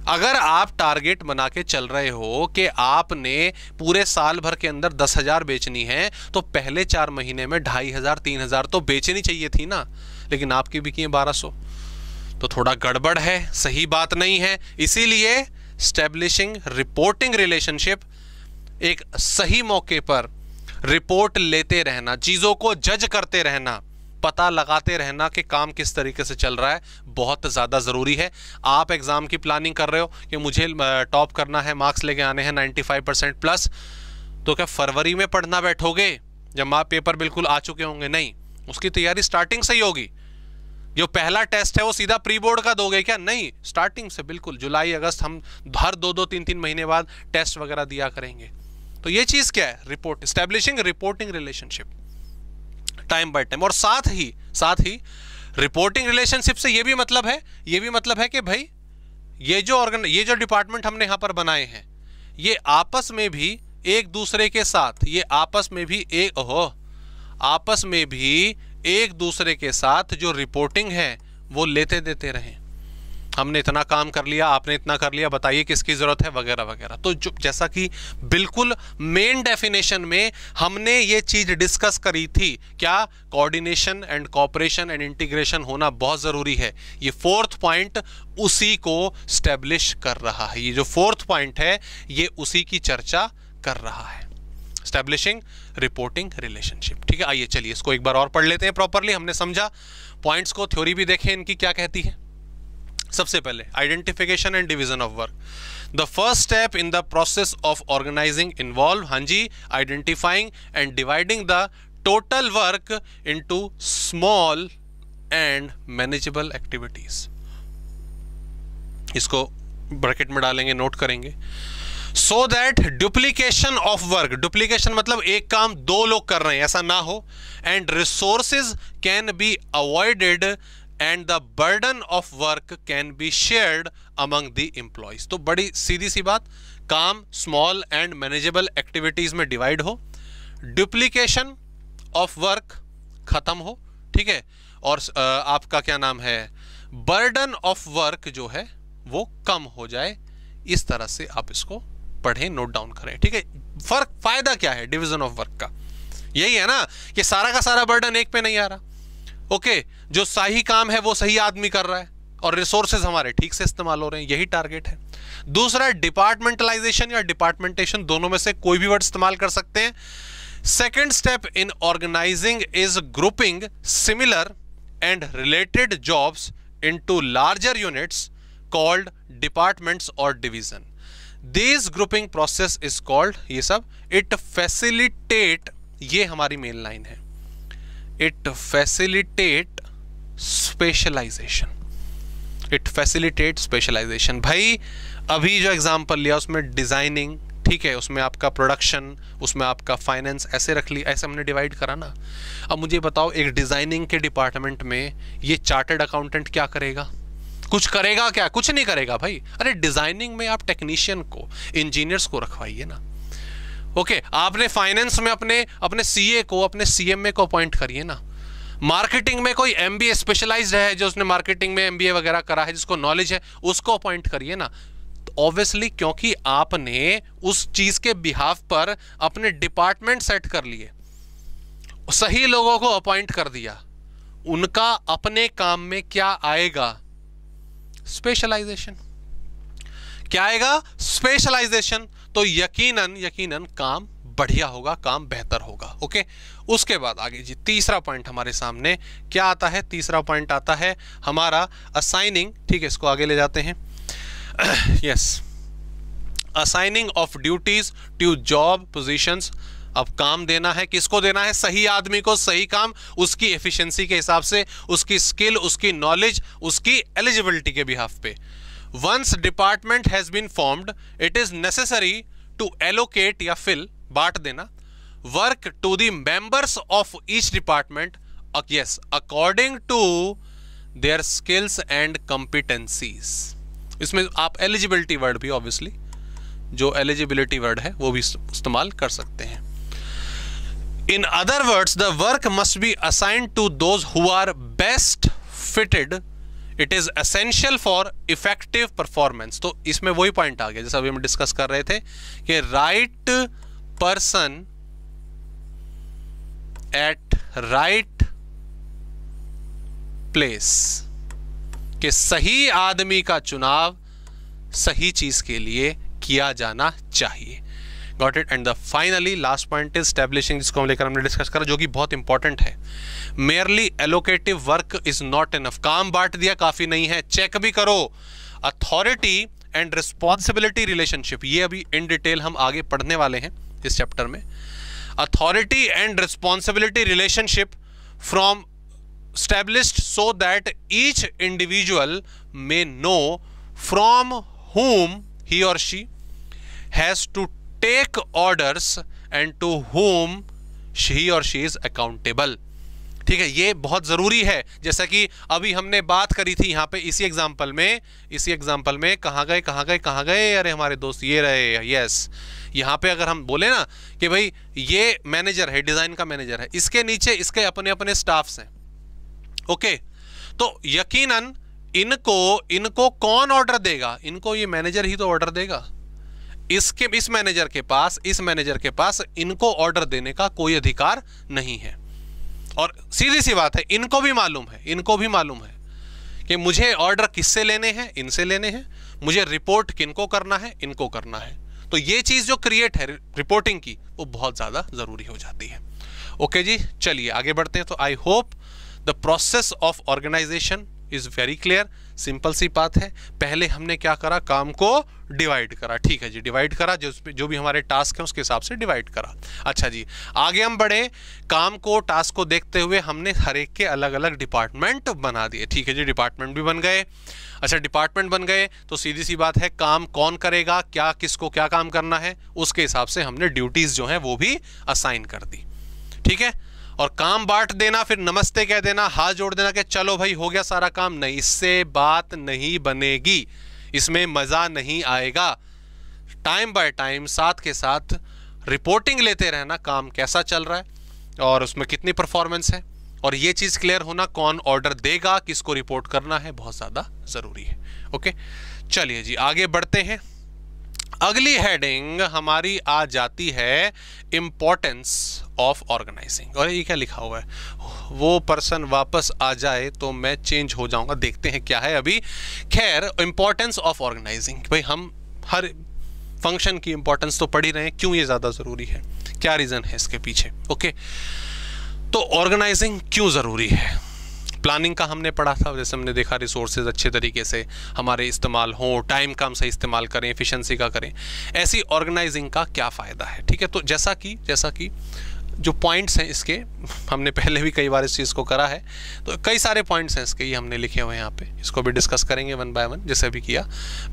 अगर आप टारगेट बना के चल रहे हो कि आपने पूरे साल भर के अंदर दस हजार बेचनी है तो पहले चार महीने में ढाई हजार तीन हजार तो बेचनी चाहिए थी ना लेकिन आपकी बिकी है बारह सौ तो थोड़ा गड़बड़ है सही बात नहीं है इसीलिए स्टेब्लिशिंग रिपोर्टिंग रिलेशनशिप एक सही मौके पर रिपोर्ट लेते रहना चीज़ों को जज करते रहना पता लगाते रहना कि काम किस तरीके से चल रहा है बहुत ज़्यादा ज़रूरी है आप एग्ज़ाम की प्लानिंग कर रहे हो कि मुझे टॉप करना है मार्क्स लेके आने हैं 95 परसेंट प्लस तो क्या फरवरी में पढ़ना बैठोगे जब आप पेपर बिल्कुल आ चुके होंगे नहीं उसकी तैयारी स्टार्टिंग से ही होगी जो पहला टेस्ट है वो सीधा प्री बोर्ड का दोगे क्या नहीं स्टार्टिंग से बिल्कुल जुलाई अगस्त हम हर दो दो तीन तीन महीने बाद टेस्ट वगैरह दिया करेंगे तो ये चीज क्या है report establishing reporting relationship time by time और साथ ही साथ ही रिपोर्टिंग रिलेशनशिप से ये भी मतलब है ये भी मतलब है कि भाई ये जो ऑर्गन ये जो डिपार्टमेंट हमने यहां पर बनाए हैं ये आपस में भी एक दूसरे के साथ ये आपस में भी एक हो आपस में भी एक दूसरे के साथ जो रिपोर्टिंग है वो लेते देते रहें हमने इतना काम कर लिया आपने इतना कर लिया बताइए किसकी ज़रूरत है वगैरह वगैरह तो जो जैसा कि बिल्कुल मेन डेफिनेशन में हमने ये चीज़ डिस्कस करी थी क्या coordination and cooperation and integration होना बहुत ज़रूरी है ये फोर्थ पॉइंट उसी को स्टैब्लिश कर रहा है ये जो फोर्थ पॉइंट है ये उसी की चर्चा कर रहा है स्टैब्लिशिंग रिपोर्टिंग रिलेशनशिप ठीक है आइए चलिए इसको एक बार और पढ़ लेते हैं प्रॉपरली हमने समझा पॉइंट्स को थ्योरी भी देखें इनकी क्या कहती है सबसे पहले identification and division of work the first step in the process of organizing involve हाँ जी identifying and dividing the total work into small and manageable activities इसको ब्रैकेट में डालेंगे नोट करेंगे so that duplication of work duplication मतलब एक काम दो लोग कर रहे हैं ऐसा ना हो and resources can be avoided and the burden of work can be shared among the employees तो बड़ी सीधी सी बात काम स्मॉल एंड मैनेजेबल एक्टिविटीज में डिवाइड हो डुप्लीकेशन ऑफ वर्क खत्म हो ठीक है और आपका क्या नाम है बर्डन ऑफ वर्क जो है वो कम हो जाए इस तरह से आप इसको पढ़ें नोट डाउन करें ठीक है फर्क फायदा क्या है डिवीजन ऑफ वर्क का यही है ना कि सारा का सारा बर्डन एक पे नहीं आ रहा ओके जो सही काम है वो सही आदमी कर रहा है और रिसोर्सेज हमारे ठीक से इस्तेमाल हो रहे हैं यही टारगेट है दूसरा डिपार्टमेंटलाइजेशन या डिपार्टमेंटेशन दोनों में से कोई भी वर्ड इस्तेमाल कर सकते हैं second step in organizing is grouping similar and related jobs to larger units called departments और division this grouping process is called ये सब इट फैसिलिटेट ये हमारी मेन लाइन है it facilitate specialization it facilitate specialization भाई अभी जो example लिया उसमें डिज़ाइनिंग ठीक है उसमें आपका प्रोडक्शन उसमें आपका फाइनेंस ऐसे रख ली ऐसे हमने डिवाइड करा ना अब मुझे बताओ एक डिज़ाइनिंग के डिपार्टमेंट में ये चार्टर्ड अकाउंटेंट क्या करेगा कुछ करेगा क्या कुछ नहीं करेगा भाई अरे डिज़ाइनिंग में आप टेक्नीशियन को इंजीनियर्स को रखवाइए ना ओके आपने फाइनेंस में अपने अपने सीए को अपने सीएमए को अपॉइंट करिए ना मार्केटिंग में कोई एम बी स्पेशलाइज है जो उसने मार्केटिंग में एम वगैरह करा है जिसको नॉलेज है उसको अपॉइंट करिए ना ऑब्वियसली तो क्योंकि आपने उस चीज के बिहाफ पर अपने डिपार्टमेंट सेट कर लिए सही लोगों को अपॉइंट कर दिया उनका अपने काम में क्या आएगा स्पेशलाइजेशन क्या आएगा स्पेशलाइजेशन तो यकीनन यकीनन काम बढ़िया होगा काम बेहतर होगा ओके उसके बाद आगे जी तीसरा पॉइंट हमारे सामने क्या आता है तीसरा पॉइंट आता है हमारा असाइनिंग ठीक है इसको आगे ले जाते हैं yes assigning of duties to job positions अब काम देना है किसको देना है सही आदमी को सही काम उसकी एफिशिएंसी के हिसाब से उसकी स्किल उसकी नॉलेज उसकी एलिजिबिलिटी के बिहाफ पे once department has been formed it is necessary to allocate या फिल बांट देना work to the members of each department yes according to their skills and competencies इसमें आप एलिजिबिलिटी वर्ड भी ऑब्वियसली जो एलिजिबिलिटी वर्ड है वो भी इस्तेमाल कर सकते हैं in other words the work must be assigned to those who are best fitted it is essential for effective performance तो इसमें वही पॉइंट आ गया जैसे अभी हम डिस्कस कर रहे थे कि right person at right place कि सही आदमी का चुनाव सही चीज के लिए किया जाना चाहिए got it and the finally last point is establishing जिसको हम लेकर हमने डिस्कस करा जो कि बहुत इंपॉर्टेंट है merely allocative work is not enough काम बांट दिया काफ़ी नहीं है चेक भी करो अथॉरिटी एंड रिस्पॉन्सिबिलिटी रिलेशनशिप ये अभी इन डिटेल हम आगे पढ़ने वाले हैं इस चैप्टर में authority and responsibility relationship from established so that each individual may know from whom he or she has to take orders and to whom she or she is accountable ठीक है ये बहुत ज़रूरी है जैसा कि अभी हमने बात करी थी यहाँ पे इसी एग्जाम्पल में इसी एग्जाम्पल में कहाँ गए कहाँ गए कहाँ गए अरे हमारे दोस्त ये रहे यस यहाँ पे अगर हम बोले ना कि भाई ये मैनेजर है डिज़ाइन का मैनेजर है इसके नीचे इसके अपने अपने स्टाफ्स हैं ओके तो यकीनन इनको इनको कौन ऑर्डर देगा इनको ये मैनेजर ही तो ऑर्डर देगा इसके इस मैनेजर के पास इस मैनेजर के पास इनको ऑर्डर देने का कोई अधिकार नहीं है और सीधी सी बात है इनको भी मालूम है इनको भी मालूम है कि मुझे ऑर्डर किससे लेने हैं इनसे लेने हैं मुझे रिपोर्ट किनको करना है इनको करना है तो ये चीज़ जो क्रिएट है रिपोर्टिंग की वो बहुत ज़्यादा ज़रूरी हो जाती है ओके जी चलिए आगे बढ़ते हैं तो I hope the process of organization is very clear simple सी बात है पहले हमने क्या करा काम को डिवाइड करा ठीक है जी डिवाइड करा जो जो भी हमारे टास्क हैं उसके हिसाब से डिवाइड करा अच्छा जी आगे हम बढ़े काम को टास्क को देखते हुए हमने हर एक के अलग अलग डिपार्टमेंट बना दिए ठीक है जी डिपार्टमेंट भी बन गए अच्छा डिपार्टमेंट बन गए तो सीधी सी बात है काम कौन करेगा क्या किसको क्या काम करना है उसके हिसाब से हमने ड्यूटीज़ जो हैं वो भी असाइन कर दी ठीक है और काम बांट देना फिर नमस्ते कह देना हाथ जोड़ देना कि चलो भाई हो गया सारा काम नहीं इससे बात नहीं बनेगी इसमें मज़ा नहीं आएगा टाइम बाय टाइम साथ के साथ रिपोर्टिंग लेते रहना काम कैसा चल रहा है और उसमें कितनी परफॉर्मेंस है और ये चीज़ क्लियर होना कौन ऑर्डर देगा किसको रिपोर्ट करना है बहुत ज़्यादा ज़रूरी है ओके चलिए जी आगे बढ़ते हैं अगली हेडिंग हमारी आ जाती है इंपॉर्टेंस ऑफ ऑर्गेनाइजिंग और ये क्या लिखा हुआ है वो पर्सन वापस आ जाए तो मैं चेंज हो जाऊंगा देखते हैं क्या है अभी खैर इंपॉर्टेंस ऑफ ऑर्गेनाइजिंग भाई हम हर फंक्शन की इंपॉर्टेंस तो पढ़ ही रहे हैं क्यों ये ज़्यादा ज़रूरी है क्या रीज़न है इसके पीछे ओके तो ऑर्गेनाइजिंग क्यों ज़रूरी है प्लानिंग का हमने पढ़ा था जैसे हमने देखा रिसोर्सेज अच्छे तरीके से हमारे इस्तेमाल हो टाइम का हम सही इस्तेमाल करें एफिशिएंसी का करें ऐसी ऑर्गेनाइजिंग का क्या फ़ायदा है ठीक है तो जैसा कि जैसा कि जो पॉइंट्स हैं इसके हमने पहले भी कई बार इस चीज़ को करा है तो कई सारे पॉइंट्स हैं इसके ये हमने लिखे हुए हैं यहाँ पे इसको भी डिस्कस करेंगे वन बाय वन जैसे भी किया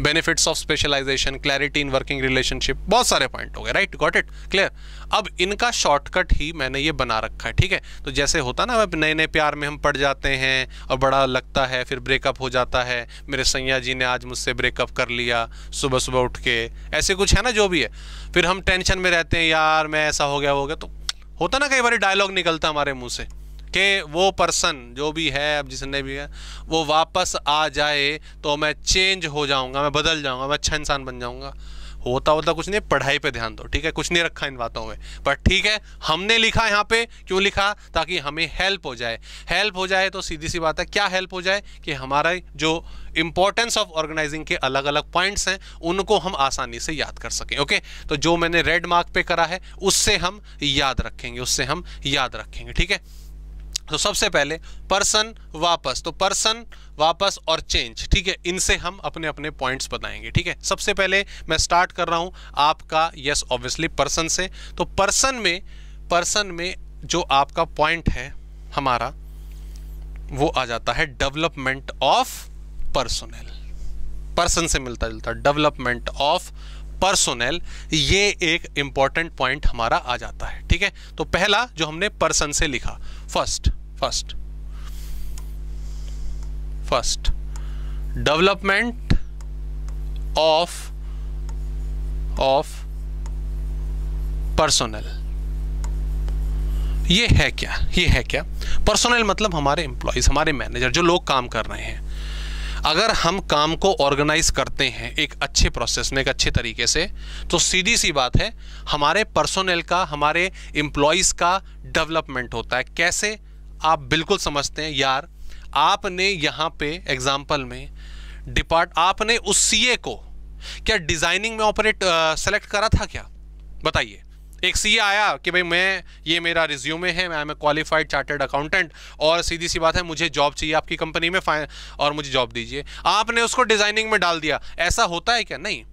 benefits of specialization clarity in working relationship बहुत सारे पॉइंट हो गए राइट गॉट इट क्लियर अब इनका शॉर्टकट ही मैंने ये बना रखा है ठीक है तो जैसे होता ना अब नए नए प्यार में हम पड़ जाते हैं और बड़ा लगता है फिर ब्रेकअप हो जाता है मेरे सैया जी ने आज मुझसे ब्रेकअप कर लिया सुबह सुबह उठ के ऐसे कुछ है ना जो भी है फिर हम टेंशन में रहते हैं यार मैं ऐसा हो गया हो गया तो होता ना कई बार डायलॉग निकलता हमारे मुंह से कि वो पर्सन जो भी है अब जिसने भी है वो वापस आ जाए तो मैं चेंज हो जाऊंगा मैं बदल जाऊंगा मैं अच्छा इंसान बन जाऊंगा होता होता कुछ नहीं पढ़ाई पे ध्यान दो ठीक है कुछ नहीं रखा इन बातों में बट ठीक है हमने लिखा यहाँ पे क्यों लिखा ताकि हमें हेल्प हो जाए हेल्प हो जाए तो सीधी सी बात है क्या हेल्प हो जाए कि हमारा जो इंपॉर्टेंस ऑफ ऑर्गेनाइजिंग के अलग अलग पॉइंट्स हैं उनको हम आसानी से याद कर सकें ओके तो जो मैंने रेड मार्क पे करा है उससे हम याद रखेंगे उससे हम याद रखेंगे ठीक है तो सबसे पहले पर्सन वापस तो पर्सन वापस और चेंज ठीक है इनसे हम अपने अपने पॉइंट्स बताएंगे ठीक है सबसे पहले मैं स्टार्ट कर रहा हूं आपका यस ऑब्वियसली पर्सन से तो पर्सन में पर्सन में जो आपका पॉइंट है हमारा वो आ जाता है डेवलपमेंट ऑफ पर्सोनल पर्सन से मिलता जुलता डेवलपमेंट ऑफ पर्सोनल ये एक इंपॉर्टेंट पॉइंट हमारा आ जाता है ठीक है तो पहला जो हमने पर्सन से लिखा first first first development of of personnel ये है क्या ये है क्या पर्सोनल मतलब हमारे एम्प्लॉयज़ हमारे मैनेजर जो लोग काम कर रहे हैं अगर हम काम को ऑर्गेनाइज करते हैं एक अच्छे प्रोसेस में एक अच्छे तरीके से तो सीधी सी बात है हमारे पर्सोनल का हमारे एम्प्लॉयज़ का डेवलपमेंट होता है कैसे आप बिल्कुल समझते हैं यार आपने यहाँ पे एग्जाम्पल में डिपार्ट आपने उस सीए को क्या डिज़ाइनिंग में ऑपरेट सेलेक्ट करा था क्या बताइए एक सीए आया कि भाई मैं ये मेरा रिज्यूमे है मैं एम क्वालिफाइड चार्टर्ड अकाउंटेंट और सीधी सी बात है मुझे जॉब चाहिए आपकी कंपनी में फाइन और मुझे जॉब दीजिए आपने उसको डिज़ाइनिंग में डाल दिया ऐसा होता है क्या नहीं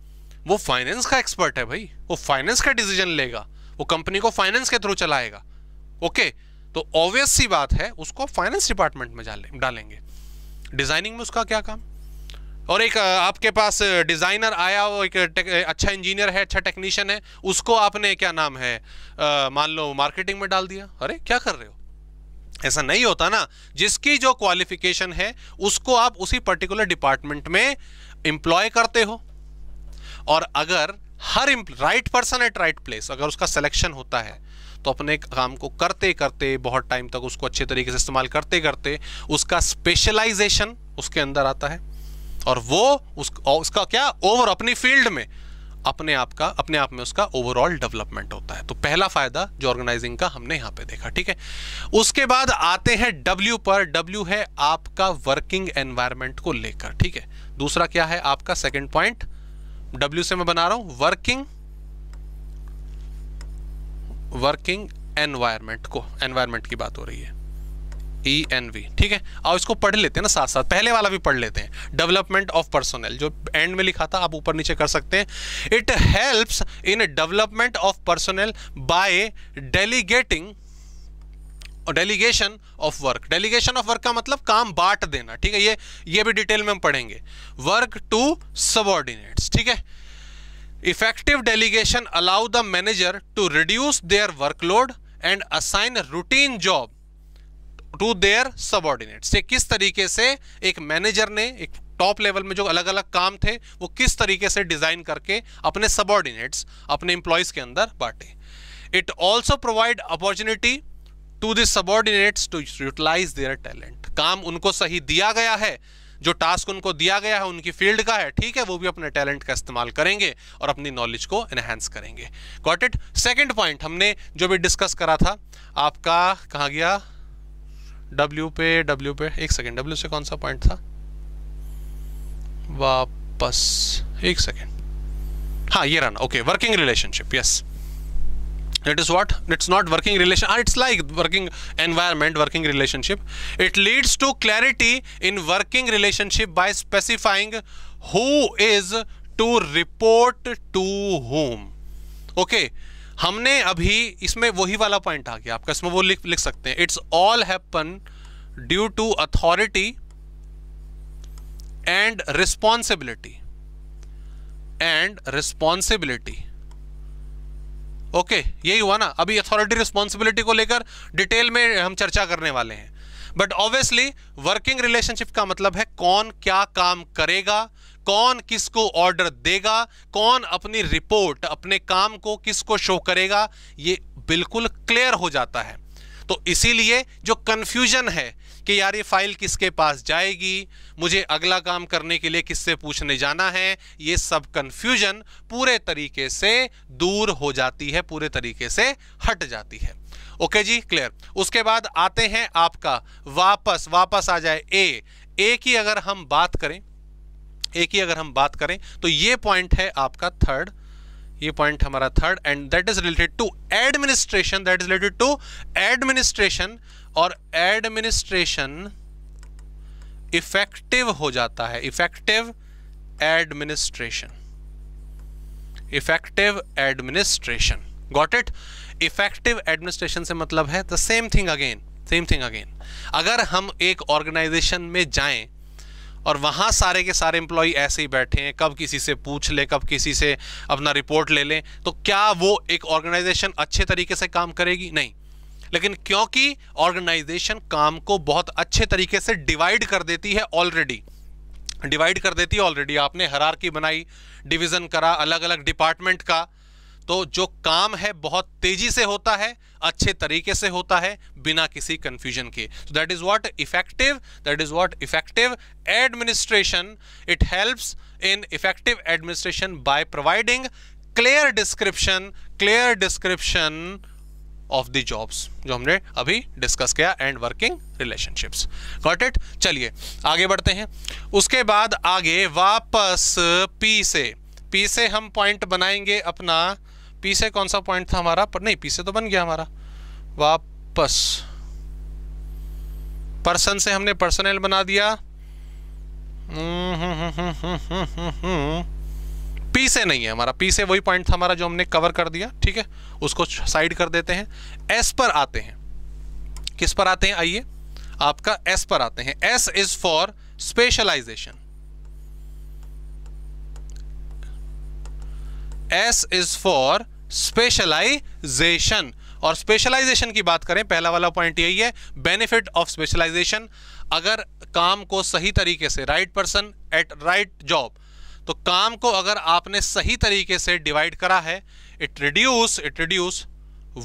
वो फाइनेंस का एक्सपर्ट है भाई वो फाइनेंस का डिसीजन लेगा वो कंपनी को फाइनेंस के थ्रू चलाएगा ओके okay? तो ऑब्वियस सी बात है उसको फाइनेंस डिपार्टमेंट में डालेंगे डिज़ाइनिंग में उसका क्या काम और एक आपके पास डिज़ाइनर आया हो एक अच्छा इंजीनियर है अच्छा टेक्नीशियन है उसको आपने क्या नाम है मान लो मार्केटिंग में डाल दिया अरे क्या कर रहे हो ऐसा नहीं होता ना जिसकी जो क्वालिफिकेशन है उसको आप उसी पर्टिकुलर डिपार्टमेंट में इंप्लॉय करते हो और अगर हर right person at right place अगर उसका सिलेक्शन होता है तो अपने काम को करते करते बहुत टाइम तक उसको अच्छे तरीके से इस्तेमाल करते करते उसका स्पेशलाइजेशन उसके अंदर आता है और वो उस उसका क्या ओवर अपनी फील्ड में अपने आप का अपने आप में उसका ओवरऑल डेवलपमेंट होता है तो पहला फायदा जो ऑर्गेनाइजिंग का हमने यहां पे देखा ठीक है उसके बाद आते हैं डब्ल्यू पर डब्ल्यू है आपका वर्किंग एनवायरमेंट को लेकर ठीक है दूसरा क्या है आपका सेकेंड पॉइंट डब्ल्यू से मैं बना रहा हूं वर्किंग वर्किंग एनवायरमेंट को एनवायरमेंट की बात हो रही है ई एन वी ठीक है आओ इसको पढ़ लेते हैं ना साथ साथ पहले वाला भी पढ़ लेते हैं डेवलपमेंट ऑफ पर्सोनल जो एंड में लिखा था आप ऊपर नीचे कर सकते हैं it helps in development of personnel by delegating delegation of work delegation of work का मतलब काम बांट देना ठीक है ये ये भी डिटेल में हम पढ़ेंगे वर्क टू सबॉर्डिनेट्स ठीक है effective delegation allow the manager to reduce their workload and assign routine job to their subordinates किस तरीके से एक मैनेजर ने एक टॉप लेवल में जो अलग अलग काम थे वो किस तरीके से डिजाइन करके अपने सबॉर्डिनेट्स अपने इंप्लॉयज के अंदर बांटे it also provide opportunity to this to utilize their talent काम उनको सही दिया गया है जो टास्क उनको दिया गया है उनकी फील्ड का है ठीक है वो भी अपने टैलेंट का इस्तेमाल करेंगे और अपनी नॉलेज को एनहेंस करेंगे गॉट इट सेकेंड पॉइंट हमने जो भी डिस्कस करा था आपका कहा गया डब्ल्यू पे डब्ल्यू पे एक सेकेंड डब्ल्यू से कौन सा पॉइंट था वापस एक सेकेंड हाँ ये रहना okay working relationship yes it is what it's not working relation it's like working environment working relationship it leads to clarity in working relationship by specifying who is to report to whom okay हमने अभी इसमें वही वाला point आ गया आपका इसमें वो लिख लिख सकते हैं it's all happen due to authority and responsibility and responsibility okay यही हुआ ना अभी अथॉरिटी रिस्पॉन्सिबिलिटी को लेकर डिटेल में हम चर्चा करने वाले हैं बट ऑब्वियसली वर्किंग रिलेशनशिप का मतलब है कौन क्या काम करेगा कौन किसको ऑर्डर देगा कौन अपनी रिपोर्ट अपने काम को किसको शो करेगा ये बिल्कुल क्लियर हो जाता है तो इसीलिए जो कन्फ्यूजन है कि यार ये फाइल किसके पास जाएगी मुझे अगला काम करने के लिए किससे पूछने जाना है ये सब कन्फ्यूजन पूरे तरीके से दूर हो जाती है पूरे तरीके से हट जाती है ओके जी क्लियर उसके बाद आते हैं आपका वापस वापस आ जाए ए ए की अगर हम बात करें ए की अगर हम बात करें तो ये पॉइंट है आपका थर्ड ये पॉइंट हमारा third and that is related to administration that is related to administration और एडमिनिस्ट्रेशन इफेक्टिव हो जाता है effective administration effective administration got it effective administration से मतलब है the same thing again same thing again अगर हम एक ऑर्गेनाइजेशन में जाएं और वहां सारे के सारे एम्प्लॉय ऐसे ही बैठे हैं कब किसी से पूछ ले कब किसी से अपना रिपोर्ट ले लें तो क्या वो एक ऑर्गेनाइजेशन अच्छे तरीके से काम करेगी नहीं लेकिन क्योंकि ऑर्गेनाइजेशन काम को बहुत अच्छे तरीके से डिवाइड कर देती है ऑलरेडी डिवाइड कर देती है ऑलरेडी आपने हरार की बनाई डिवीज़न करा अलग अलग डिपार्टमेंट का तो जो काम है बहुत तेजी से होता है अच्छे तरीके से होता है बिना किसी कंफ्यूजन के so that is what effective that is what effective administration it helps in effective administration by providing clear description clear description of the jobs जो हमने अभी डिस्कस किया and working relationships got it चलिए आगे बढ़ते हैं उसके बाद आगे वापस पी से पी से हम पॉइंट बनाएंगे अपना पी से कौन सा पॉइंट था हमारा पर नहीं पी से तो बन गया हमारा वापस पर्सन से हमने पर्सनल बना दिया हम्म हम्म हम्म हम्म हम्म हम्म, हम्म। पी से नहीं है हमारा पी से वही पॉइंट था हमारा जो हमने कवर कर दिया ठीक है उसको साइड कर देते हैं एस पर आते हैं किस पर आते हैं आइए आपका एस पर आते हैं S is for specialization S is for specialization और स्पेशलाइजेशन की बात करें पहला वाला पॉइंट यही है बेनिफिट ऑफ स्पेशलाइजेशन अगर काम को सही तरीके से right person at right job तो काम को अगर आपने सही तरीके से डिवाइड करा है it reduce it reduce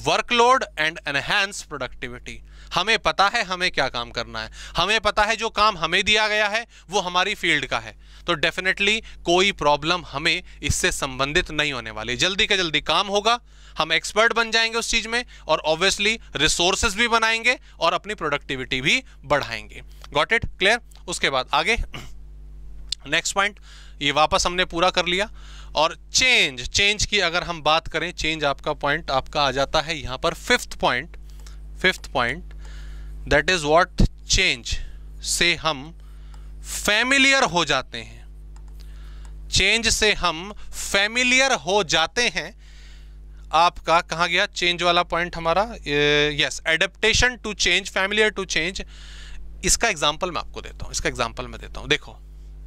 workload and enhance productivity हमें पता है हमें क्या काम करना है हमें पता है जो काम हमें दिया गया है वो हमारी फील्ड का है तो डेफिनेटली कोई प्रॉब्लम हमें इससे संबंधित नहीं होने वाली जल्दी का जल्दी काम होगा हम एक्सपर्ट बन जाएंगे उस चीज़ में और ऑब्वियसली रिसोर्सेज भी बनाएंगे और अपनी प्रोडक्टिविटी भी बढ़ाएंगे गॉट इट क्लियर उसके बाद आगे नेक्स्ट पॉइंट ये वापस हमने पूरा कर लिया और चेंज चेंज की अगर हम बात करें चेंज आपका पॉइंट आपका आ जाता है यहाँ पर fifth point fifth point that is what change से हम फैमिलियर हो जाते हैं चेंज से हम फैमिलियर हो जाते हैं आपका कहा गया चेंज वाला पॉइंट हमारा yes adaptation to change familiar to change इसका एग्जाम्पल मैं आपको देता हूँ इसका एग्जाम्पल मैं देता हूँ देखो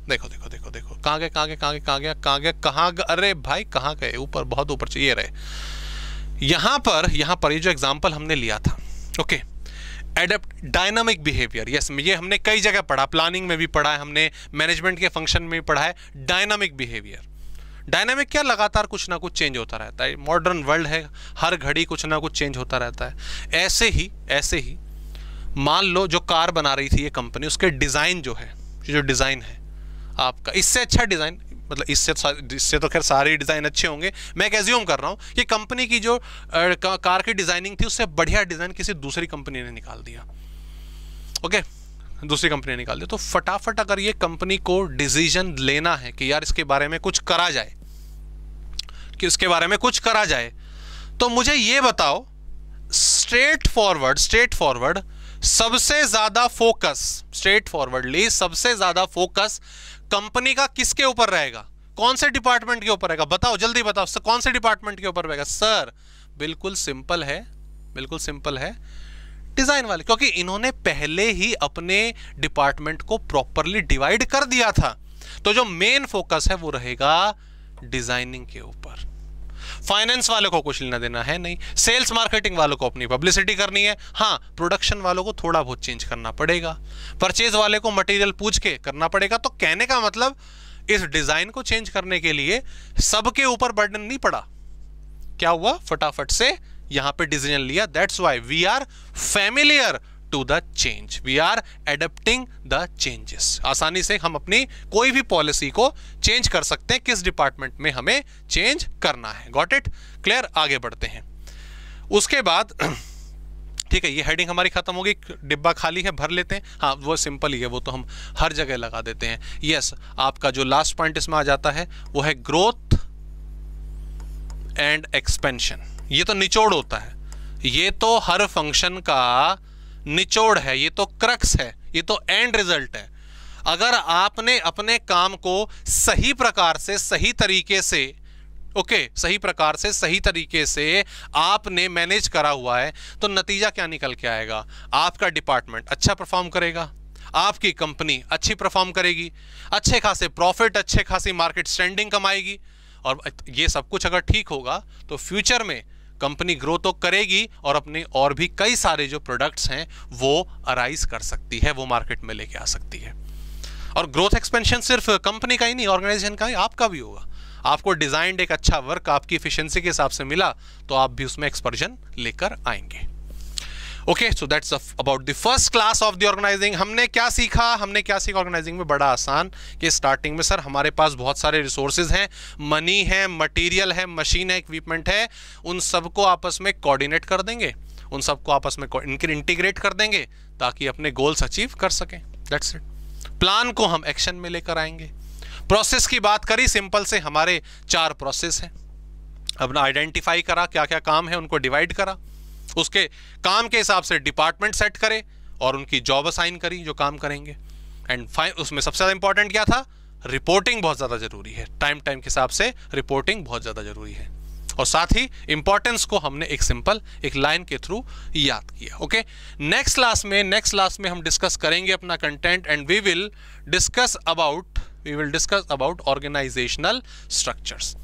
देखो देखो देखो देखो कहाँ गए कहाँ गए कहाँ गए कहाँ गया कहाँ गया कहाँ अरे भाई कहाँ गए ऊपर बहुत ऊपर ये रहे यहाँ पर यहाँ पर ये जो एग्जाम्पल हमने लिया था okay adapt dynamic behaviour yes ये हमने कई जगह पढ़ा प्लानिंग में भी पढ़ा है हमने मैनेजमेंट के फंक्शन में भी पढ़ा है डायनामिक बिहेवियर डायनामिक क्या लगातार कुछ ना कुछ चेंज होता रहता है मॉडर्न वर्ल्ड है हर घड़ी कुछ ना कुछ चेंज होता रहता है ऐसे ही ऐसे ही मान लो जो कार बना रही थी ये कंपनी उसके डिज़ाइन जो है जो डिज़ाइन है आपका इससे अच्छा डिज़ाइन मतलब इससे इससे तो खैर सारे डिज़ाइन अच्छे होंगे मैं कैज्यूम कर रहा हूँ कि कंपनी की जो कार की डिज़ाइनिंग थी उससे बढ़िया डिज़ाइन किसी दूसरी कंपनी ने निकाल दिया ओके दूसरी कंपनी ने निकाल दिया तो फटाफट अगर ये कंपनी को डिसीजन लेना है कि यार इसके बारे में कुछ करा जाए कि इसके बारे में कुछ करा जाए तो मुझे ये बताओ स्ट्रेट फॉरवर्ड स्ट्रेट फॉरवर्ड सबसे ज़्यादा फोकस स्ट्रेट फॉरवर्डली सबसे ज़्यादा फोकस कंपनी का किसके ऊपर रहेगा कौन से डिपार्टमेंट के ऊपर रहेगा बताओ जल्दी बताओ सर कौन से डिपार्टमेंट के ऊपर रहेगा सर बिल्कुल सिंपल है बिल्कुल सिंपल है डिजाइन वाले क्योंकि इन्होंने पहले ही अपने डिपार्टमेंट को प्रॉपरली डिवाइड कर दिया था तो जो मेन फोकस है वो रहेगा डिजाइनिंग के ऊपर फाइनेंस वालों को कुछ लेना देना है नहीं सेल्स मार्केटिंग वालों को अपनी पब्लिसिटी करनी है हाँ प्रोडक्शन वालों को थोड़ा बहुत चेंज करना पड़ेगा परचेज वाले को मटेरियल पूछ के करना पड़ेगा तो कहने का मतलब इस डिज़ाइन को चेंज करने के लिए सबके ऊपर बर्डन नहीं पड़ा क्या हुआ फटाफट से यहां पे डिसीजन लिया that's why we are familiar to the change we are adapting the changes आसानी से हम अपनी कोई भी पॉलिसी को चेंज कर सकते हैं किस डिपार्टमेंट में हमें चेंज करना है गॉट इट क्लियर आगे बढ़ते हैं उसके बाद ठीक है ये हेडिंग हमारी खत्म होगी डिब्बा खाली है भर लेते हैं हाँ वो सिंपल ही है वो तो हम हर जगह लगा देते हैं यस yes, आपका जो लास्ट पॉइंट इसमें आ जाता है वो है ग्रोथ एंड एक्सपेंशन ये तो निचोड़ होता है ये तो हर फंक्शन का निचोड़ है ये तो क्रक्स है ये तो एंड रिजल्ट है अगर आपने अपने काम को सही प्रकार से सही तरीके से ओके okay, सही प्रकार से सही तरीके से आपने मैनेज करा हुआ है तो नतीजा क्या निकल के आएगा आपका डिपार्टमेंट अच्छा परफॉर्म करेगा आपकी कंपनी अच्छी परफॉर्म करेगी अच्छे खासे प्रॉफिट अच्छे खासी मार्केट स्टैंडिंग कमाएगी और ये सब कुछ अगर ठीक होगा तो फ्यूचर में कंपनी ग्रो तो करेगी और अपने और भी कई सारे जो प्रोडक्ट्स हैं वो अराइज कर सकती है वो मार्केट में लेके आ सकती है और ग्रोथ एक्सपेंशन सिर्फ कंपनी का ही नहीं ऑर्गेनाइजेशन का ही आपका भी होगा आपको डिजाइंड एक अच्छा वर्क आपकी इफिशियंसी के हिसाब से मिला तो आप भी उसमें एक्सपर्जन लेकर आएंगे okay so that's about the first class of the organizing हमने क्या सीखा हमने क्या सीखा ऑर्गेनाइजिंग में बड़ा आसान कि स्टार्टिंग में सर हमारे पास बहुत सारे रिसोर्सेज हैं मनी है मटेरियल है मशीन है इक्विपमेंट है उन सबको आपस में कोऑर्डिनेट कर देंगे उन सबको आपस में इंटीग्रेट कर देंगे ताकि अपने गोल्स अचीव कर सकें दैट्स इट प्लान को हम एक्शन में लेकर आएंगे प्रोसेस की बात करी सिंपल से हमारे चार प्रोसेस हैं अपना आइडेंटिफाई करा क्या क्या काम है उनको डिवाइड करा उसके काम के हिसाब से डिपार्टमेंट सेट करें और उनकी जॉब असाइन करी जो काम करेंगे एंड उसमें सबसे ज़्यादा इंपॉर्टेंट क्या था रिपोर्टिंग बहुत ज़्यादा ज़रूरी है टाइम टाइम के हिसाब से रिपोर्टिंग बहुत ज़्यादा ज़रूरी है और साथ ही इंपॉर्टेंस को हमने एक सिंपल एक लाइन के थ्रू याद किया ओके नेक्स्ट क्लास में नेक्स्ट क्लास में हम डिस्कस करेंगे अपना content and we will discuss about we will discuss about organizational structures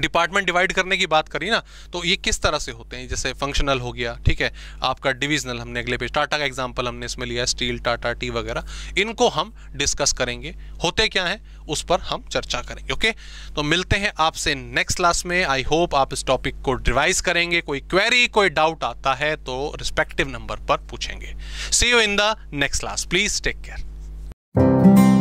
department divide करने की बात करी ना तो ये किस तरह से होते हैं जैसे फंक्शनल हो गया ठीक है आपका डिविजनल हमने अगले पेज टाटा का एग्जांपल हमने इसमें लिया स्टील टाटा टी वगैरह इनको हम डिस्कस करेंगे होते क्या हैं उस पर हम चर्चा करेंगे ओके तो मिलते हैं आपसे नेक्स्ट क्लास में आई होप आप इस टॉपिक को रिवाइज करेंगे कोई क्वेरी कोई डाउट आता है तो रिस्पेक्टिव नंबर पर पूछेंगे see you in the next class please take care